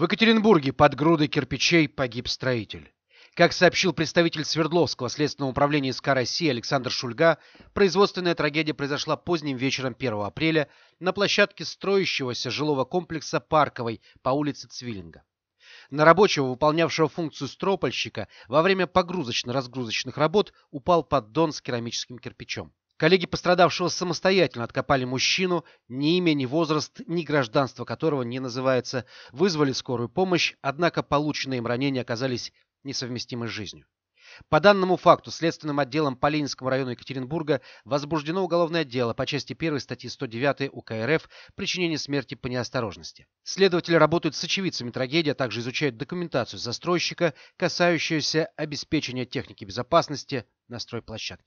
В Екатеринбурге под грудой кирпичей погиб строитель. Как сообщил представитель Свердловского следственного управления СК России Александр Шульга, производственная трагедия произошла поздним вечером 1 апреля на площадке строящегося жилого комплекса Парковой по улице Цвиллинга. На рабочего, выполнявшего функцию стропольщика, во время погрузочно-разгрузочных работ упал поддон с керамическим кирпичом. Коллеги пострадавшего самостоятельно откопали мужчину, ни имя, ни возраст, ни гражданство которого не называется, вызвали скорую помощь, однако полученные им ранения оказались несовместимы с жизнью. По данному факту следственным отделом по Ленинскому району Екатеринбурга возбуждено уголовное дело по части 1 статьи 109 УК РФ «Причинение смерти по неосторожности». Следователи работают с очевидцами трагедии, а также изучают документацию застройщика, касающуюся обеспечения техники безопасности на стройплощадке.